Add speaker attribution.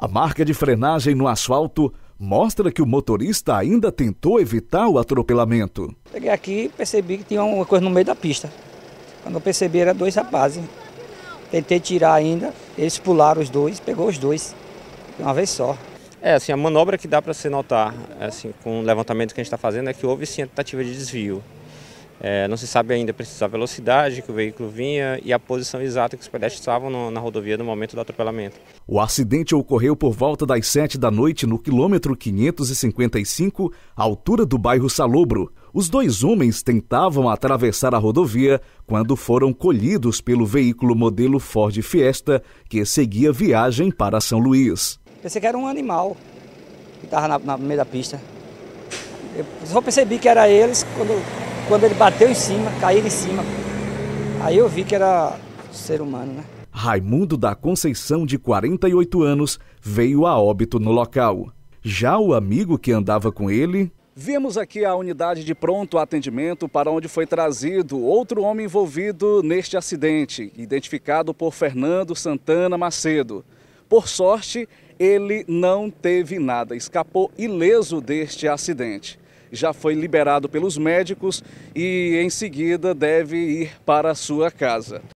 Speaker 1: A marca de frenagem no asfalto mostra que o motorista ainda tentou evitar o atropelamento.
Speaker 2: Peguei aqui e percebi que tinha uma coisa no meio da pista. Quando eu percebi, eram dois rapazes. Tentei tirar ainda, eles pularam os dois, pegou os dois,
Speaker 3: de uma vez só. É, assim, a manobra que dá para se notar, assim, com o levantamento que a gente está fazendo, é que houve sim a tentativa de desvio. É, não se sabe ainda precisar a velocidade que o veículo vinha e a posição exata que os pedestres estavam no, na rodovia no momento do atropelamento.
Speaker 1: O acidente ocorreu por volta das 7 da noite no quilômetro 555, altura do bairro Salobro. Os dois homens tentavam atravessar a rodovia quando foram colhidos pelo veículo modelo Ford Fiesta, que seguia viagem para São Luís.
Speaker 2: Pensei que era um animal que estava na, meio da pista. Eu só percebi que era eles quando quando ele bateu em cima, caiu em cima, aí eu vi que era ser humano, né?
Speaker 1: Raimundo da Conceição, de 48 anos, veio a óbito no local. Já o amigo que andava com ele.
Speaker 2: Vimos aqui
Speaker 1: a unidade de pronto atendimento para onde foi trazido outro homem envolvido neste acidente, identificado por Fernando Santana Macedo. Por sorte, ele não teve nada, escapou ileso deste acidente já foi liberado pelos médicos e em seguida deve ir para a sua casa.